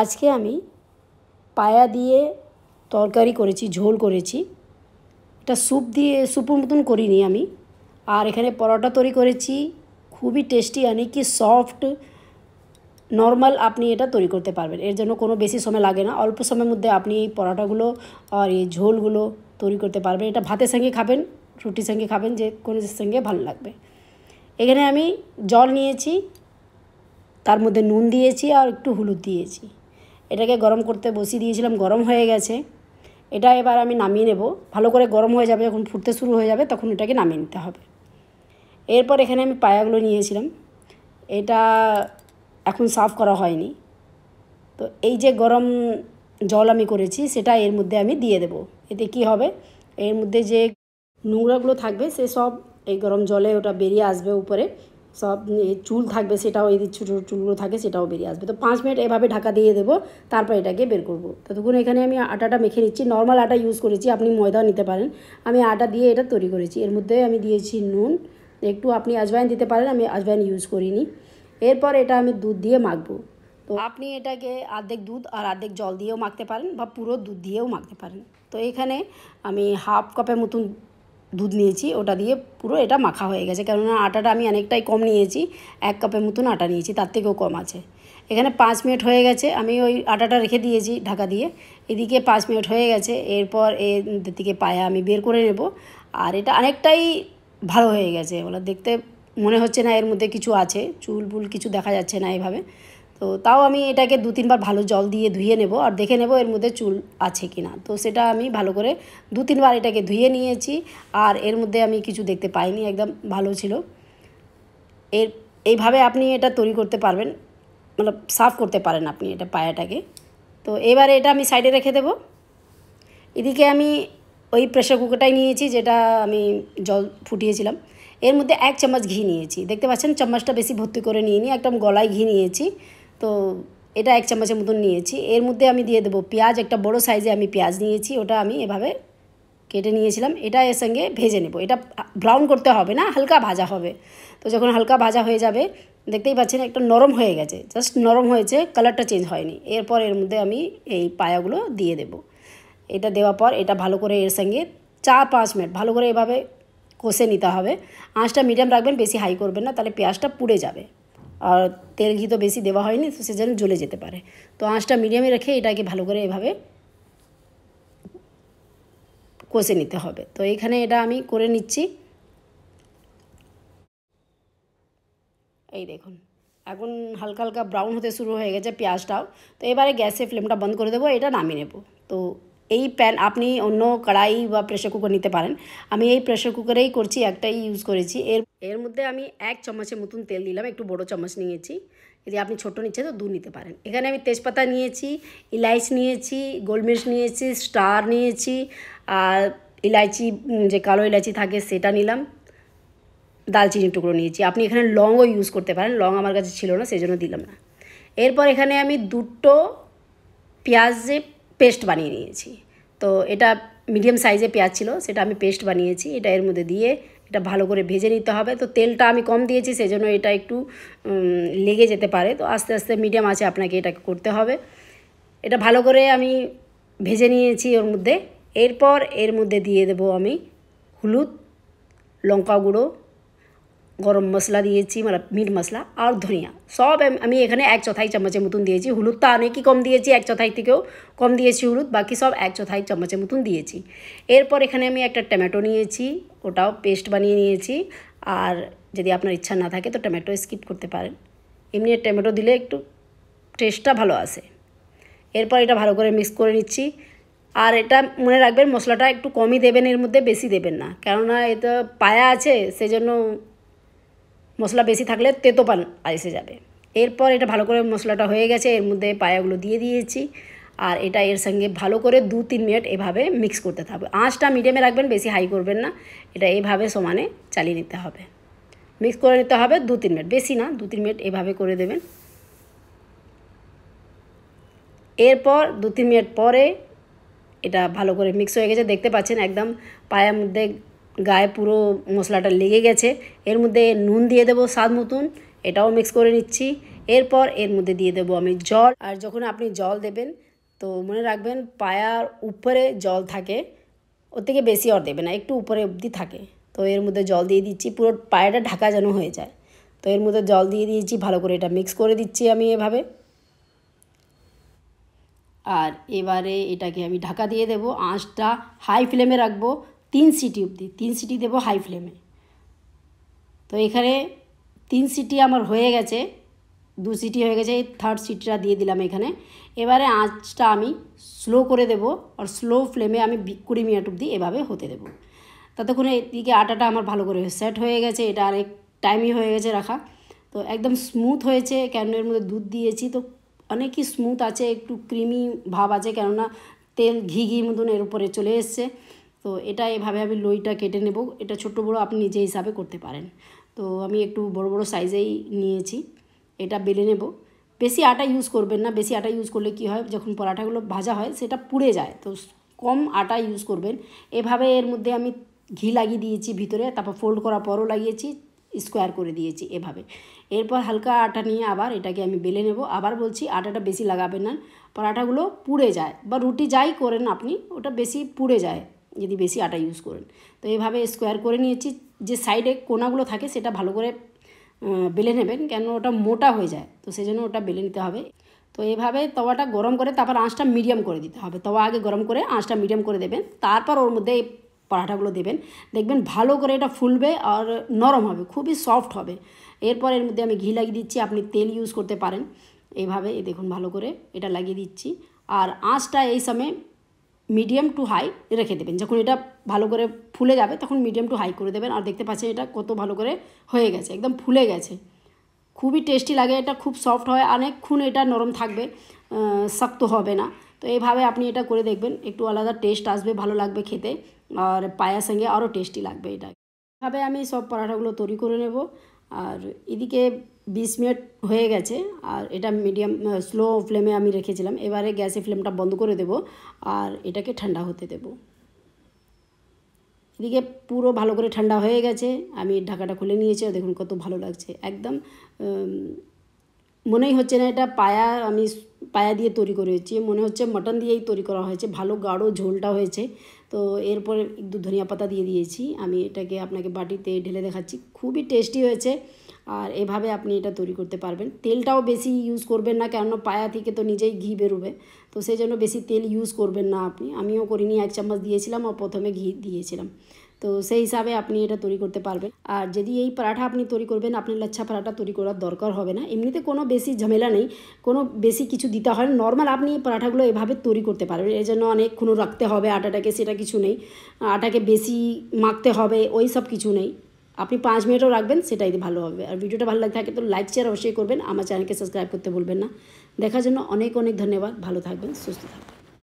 আজকে আমি পায়া দিয়ে তরকারি করেছি ঝোল করেছি এটা স্যুপ দিয়ে স্যুপের মতন করিনি আমি আর এখানে পরোটা তৈরি করেছি খুবই টেস্টি মানে আনি কি সফট নর্মাল আপনি এটা তৈরি করতে পারবেন এর জন্য কোনো বেশি সময় লাগে না অল্প সময়ের মধ্যে আপনি এই পরোটাগুলো আর এই ঝোলগুলো তৈরি করতে পারবেন এটা ভাতের সঙ্গে খাবেন রুটির সঙ্গে খাবেন যে কোনো সঙ্গে ভালো লাগবে এখানে আমি জল নিয়েছি তার মধ্যে নুন দিয়েছি আর একটু হলুদ দিয়েছি এটাকে গরম করতে বসিয়ে দিয়েছিলাম গরম হয়ে গেছে এটা এবার আমি নামিয়ে নেব ভালো করে গরম হয়ে যাবে যখন ফুটতে শুরু হয়ে যাবে তখন এটাকে নামিয়ে নিতে হবে এরপর এখানে আমি পায়াগুলো নিয়েছিলাম এটা এখন সাফ করা হয়নি তো এই যে গরম জল আমি করেছি সেটা এর মধ্যে আমি দিয়ে দেব এতে কি হবে এর মধ্যে যে নোংরাগুলো থাকবে সে সব এই গরম জলে ওটা বেরিয়ে আসবে উপরে সব চুল থাকবে সেটাও এই ছোটো ছোটো চুলগুলো থাকে সেটাও বেরিয়ে আসবে তো পাঁচ মিনিট এভাবে ঢাকা দিয়ে দেবো তারপর এটাকে বের করবো ততক্ষণ এখানে আমি আটাটা মেখে নিচ্ছি নর্মাল আটা ইউজ করেছি আপনি ময়দাও নিতে পারেন আমি আটা দিয়ে এটা তৈরি করেছি এর মধ্যে আমি দিয়েছি নুন একটু আপনি আজওয়াইন দিতে পারেন আমি আজওয়াইন ইউজ করিনি এরপর এটা আমি দুধ দিয়ে মাখবো তো আপনি এটাকে আর্ধেক দুধ আর অর্ধেক জল দিয়েও মাখতে পারেন বা পুরো দুধ দিয়েও মাখতে পারেন তো এখানে আমি হাফ কাপের মতন দুধ নিয়েছি ওটা দিয়ে পুরো এটা মাখা হয়ে গেছে কেননা আটাটা আমি অনেকটাই কম নিয়েছি এক কাপের মতন আটা নিয়েছি তার থেকেও কম আছে এখানে পাঁচ মিনিট হয়ে গেছে আমি ওই আটাটা রেখে দিয়েছি ঢাকা দিয়ে এদিকে পাঁচ মিনিট হয়ে গেছে এরপর এর দিকে পায়া আমি বের করে নেব আর এটা অনেকটাই ভালো হয়ে গেছে ওগুলো দেখতে মনে হচ্ছে না এর মধ্যে কিছু আছে চুল বুল কিছু দেখা যাচ্ছে না এভাবে তো তাও আমি এটাকে দু তিনবার ভালো জল দিয়ে ধুয়ে নেব আর দেখে নেব এর মধ্যে চুল আছে কি না তো সেটা আমি ভালো করে দু তিনবার এটাকে ধুয়ে নিয়েছি আর এর মধ্যে আমি কিছু দেখতে পাইনি একদম ভালো ছিল এর এইভাবে আপনি এটা তৈরি করতে পারবেন মানে সাফ করতে পারেন আপনি এটা পায়াটাকে তো এবারে এটা আমি সাইডে রেখে দেব এদিকে আমি ওই প্রেশার কুকারটাই নিয়েছি যেটা আমি জল ফুটিয়েছিলাম এর মধ্যে এক চামচ ঘি নিয়েছি দেখতে পাচ্ছেন চামচটা বেশি ভর্তি করে নিয়ে নিই একদম গলায় ঘি নিয়েছি তো এটা এক চামচের মতন নিয়েছি এর মধ্যে আমি দিয়ে দেবো পেঁয়াজ একটা বড় সাইজে আমি পেঁয়াজ নিয়েছি ওটা আমি এভাবে কেটে নিয়েছিলাম এটা এর সঙ্গে ভেজে নেব এটা ব্রাউন করতে হবে না হালকা ভাজা হবে তো যখন হালকা ভাজা হয়ে যাবে দেখতেই পাচ্ছেন একটা নরম হয়ে গেছে জাস্ট নরম হয়েছে কালারটা চেঞ্জ হয়নি এরপর এর মধ্যে আমি এই পায়াগুলো দিয়ে দেব এটা দেওয়ার পর এটা ভালো করে এর সঙ্গে চার পাঁচ মিনিট ভালো করে এভাবে কষে নিতে হবে আঁচটা মিডিয়াম রাখবেন বেশি হাই করবেন না তাহলে পেঁয়াজটা পুড়ে যাবে আর তেল ঘি তো বেশি দেওয়া হয়নি তো সে যেন জ্বলে যেতে পারে তো আঁচটা মিডিয়ামে রেখে এটাকে ভালো করে এভাবে কষে নিতে হবে তো এখানে এটা আমি করে নিচ্ছি এই দেখুন এখন হালকা হালকা ব্রাউন হতে শুরু হয়ে গেছে পেঁয়াজটাও তো এবারে গ্যাসে ফ্লেমটা বন্ধ করে দেবো এটা নামিয়ে নেব তো এই প্যান আপনি অন্য কড়াই বা প্রেশার কুকার নিতে পারেন আমি এই প্রেশার কুকারেই করছি একটাই ইউজ করেছি এর এর মধ্যে আমি এক চামচের মতন তেল দিলাম একটু বড় চামচ নিয়েছি যদি আপনি ছোট নিচ্ছে তো দু নিতে পারেন এখানে আমি তেজপাতা নিয়েছি ইলাইচ নিয়েছি গোলমরিচ নিয়েছি স্টার নিয়েছি আর ইলাইচি যে কালো ইলাইচি থাকে সেটা নিলাম দালচিনি টুকরো নিয়েছি আপনি এখানে লংও ইউজ করতে পারেন লং আমার কাছে ছিল না সেজন্য দিলাম না এরপর এখানে আমি দুটো পেঁয়াজে পেস্ট বানিয়ে নিয়েছি তো এটা মিডিয়াম সাইজে পেঁয়াজ ছিল সেটা আমি পেস্ট বানিয়েছি এটা এর মধ্যে দিয়ে এটা ভালো করে ভেজে নিতে হবে তো তেলটা আমি কম দিয়েছি সেজন্য এটা একটু লেগে যেতে পারে তো আস্তে আস্তে মিডিয়াম আছে আপনাকে এটাকে করতে হবে এটা ভালো করে আমি ভেজে নিয়েছি ওর মধ্যে এরপর এর মধ্যে দিয়ে দেব আমি হলুদ লঙ্কা গুঁড়ো গরম মশলা দিয়েছি মানে মিট মশলা আর ধনিয়া সব আমি এখানে এক চথাই চামচের মতন দিয়েছি হলুদটা অনেকই কম দিয়েছি এক চথাই থেকেও কম দিয়েছি হলুদ বাকি সব এক চথাই চামচের মতন দিয়েছি এরপর এখানে আমি একটা টমেটো নিয়েছি ওটাও পেস্ট বানিয়ে নিয়েছি আর যদি আপনার ইচ্ছা না থাকে তো টমেটো স্কিপ করতে পারেন এমনি টমেটো দিলে একটু টেস্টটা ভালো আসে এরপর এটা ভালো করে মিক্স করে নিচ্ছি আর এটা মনে রাখবেন মশলাটা একটু কমই দেবেন এর মধ্যে বেশি দেবেন না কেননা এটা পায়া আছে সেজন্য মশলা বেশি থাকলে তেতোপান এসে যাবে এরপর এটা ভালো করে মশলাটা হয়ে গেছে এর মধ্যে পায়াগুলো দিয়ে দিয়েছি আর এটা এর সঙ্গে ভালো করে দু তিন মিনিট এভাবে মিক্স করতে থাকবে আঁচটা মিডিয়ামে রাখবেন বেশি হাই করবেন না এটা এভাবে সমানে চালিয়ে নিতে হবে মিক্স করে নিতে হবে দু তিন মিনিট বেশি না দু তিন মিনিট এভাবে করে দেবেন এরপর দু তিন মিনিট পরে এটা ভালো করে মিক্স হয়ে গেছে দেখতে পাচ্ছেন একদম পায়ের মধ্যে গায়ে পুরো মশলাটা লেগে গেছে এর মধ্যে নুন দিয়ে দেবো স্বাদ মতন এটাও মিক্স করে নিচ্ছি এরপর এর মধ্যে দিয়ে দেবো আমি জল আর যখন আপনি জল দেবেন তো মনে রাখবেন পায়ার উপরে জল থাকে ওর থেকে বেশি আর দেবে না একটু উপরে অবধি থাকে তো এর মধ্যে জল দিয়ে দিচ্ছি পুরো পায়াটা ঢাকা যেন হয়ে যায় তো এর মধ্যে জল দিয়ে দিয়েছি ভালো করে এটা মিক্স করে দিচ্ছি আমি এভাবে আর এবারে এটাকে আমি ঢাকা দিয়ে দেব আঁচটা হাই ফ্লেমে রাখবো তিন সিটি অবধি তিন সিটি দেবো হাই ফ্লেমে তো এখানে তিন সিটি আমার হয়ে গেছে দু সিটি হয়ে গেছে এই থার্ড সিটিটা দিয়ে দিলাম এখানে এবারে আঁচটা আমি স্লো করে দেব আর স্লো ফ্লেমে আমি কুড়ি মিনিট অবধি এভাবে হতে দেবো ততক্ষণে এদিকে আটাটা আমার ভালো করে সেট হয়ে গেছে এটা আরেক টাইমই হয়ে গেছে রাখা তো একদম স্মুথ হয়েছে ক্যানের মধ্যে দুধ দিয়েছি তো অনেকই স্মুথ আছে একটু ক্রিমি ভাব আছে কেননা তেল ঘি ঘি মতন এর উপরে চলে এসছে তো এটা এভাবে আমি লইটা কেটে নেব এটা ছোট বড় আপনি নিজে হিসাবে করতে পারেন তো আমি একটু বড় বড় সাইজেই নিয়েছি এটা বেলে নেব বেশি আটা ইউজ করবেন না বেশি আটা ইউজ করলে কি হয় যখন পরাঠাগুলো ভাজা হয় সেটা পুড়ে যায় তো কম আটা ইউজ করবেন এভাবে এর মধ্যে আমি ঘি লাগিয়ে দিয়েছি ভিতরে তারপর ফোল্ড করার পরও লাগিয়েছি স্কোয়ার করে দিয়েছি এভাবে এরপর হালকা আটা নিয়ে আবার এটাকে আমি বেলে নেব আবার বলছি আটাটা বেশি লাগাবেন না পরাঠাগুলো পুড়ে যায় বা রুটি যাই করেন আপনি ওটা বেশি পুড়ে যায় যদি বেশি আটা ইউজ করেন তো এইভাবে স্কোয়ার করে নিয়েছি যে সাইডে কোনাগুলো থাকে সেটা ভালো করে বেলে নেবেন কেন ওটা মোটা হয়ে যায় তো সেই ওটা বেলে নিতে হবে তো এভাবে তওয়াটা গরম করে তারপর আঁচটা মিডিয়াম করে দিতে হবে তওয়া আগে গরম করে আঁচটা মিডিয়াম করে দেবেন তারপর ওর মধ্যে এই পরাঠাগুলো দেবেন দেখবেন ভালো করে এটা ফুলবে আর নরম হবে খুবই সফট হবে এরপর এর মধ্যে আমি ঘি লাগিয়ে দিচ্ছি আপনি তেল ইউজ করতে পারেন এইভাবে দেখুন ভালো করে এটা লাগিয়ে দিচ্ছি আর আঁচটা এই সময় মিডিয়াম টু হাই রেখে দেবেন যখন এটা ভালো করে ফুলে যাবে তখন মিডিয়াম টু হাই করে দেবেন আর দেখতে পাচ্ছেন এটা কত ভালো করে হয়ে গেছে একদম ফুলে গেছে খুবই টেস্টি লাগে এটা খুব সফট হয় অনেকক্ষণ এটা নরম থাকবে শক্ত হবে না তো এইভাবে আপনি এটা করে দেখবেন একটু আলাদা টেস্ট আসবে ভালো লাগবে খেতে আর পায়ার সঙ্গে আরও টেস্টি লাগবে এটা এভাবে আমি সব পরাঠাগুলো তৈরি করে নেব আর এদিকে বিশ মিনিট হয়ে গেছে আর এটা মিডিয়াম স্লো ফ্লেমে আমি রেখেছিলাম এবারে গ্যাসে ফ্লেমটা বন্ধ করে দেব আর এটাকে ঠান্ডা হতে দেব এদিকে পুরো ভালো করে ঠান্ডা হয়ে গেছে আমি ঢাকাটা খুলে নিয়েছি আর দেখুন কত ভালো লাগছে একদম মনেই হচ্ছে না এটা পায়া আমি পায়া দিয়ে তৈরি করেছি মনে হচ্ছে মটন দিয়েই তৈরি করা হয়েছে ভালো গাঢ় ঝোলটা হয়েছে তো এরপর একটু ধনিয়া পাতা দিয়ে দিয়েছি আমি এটাকে আপনাকে বাটিতে ঢেলে দেখাচ্ছি খুবই টেস্টি হয়েছে আর এভাবে আপনি এটা তৈরি করতে পারবেন তেলটাও বেশি ইউজ করবেন না কেননা পায়া থেকে তো নিজেই ঘি বেরোবে তো সেই জন্য বেশি তেল ইউজ করবেন না আপনি আমিও করিনি এক চামচ দিয়েছিলাম আর প্রথমে ঘি দিয়েছিলাম তো সেই হিসাবে আপনি এটা তৈরি করতে পারবেন আর যদি এই পরাঠা আপনি তৈরি করবেন আপনার লাচ্ছা পরাঠা তৈরি করার দরকার হবে না এমনিতে কোনো বেশি ঝামেলা নেই কোনো বেশি কিছু দিতে হয় না নর্মাল আপনি এই পরাঠাগুলো এভাবে তৈরি করতে পারবেন এর জন্য অনেকক্ষণ রাখতে হবে আটাটাকে সেটা কিছু নেই আটাকে বেশি মাখতে হবে ওই সব কিছু নেই আপনি পাঁচ মিনিটও রাখবেন সেটাই ভালো হবে আর ভিডিওটা ভালো লাগে থাকে তো লাইক শেয়ার অবশ্যই করবেন আমার চ্যানেলকে সাবস্ক্রাইব করতে বলবেন না দেখার জন্য অনেক অনেক ধন্যবাদ ভালো থাকবেন সুস্থ থাকবেন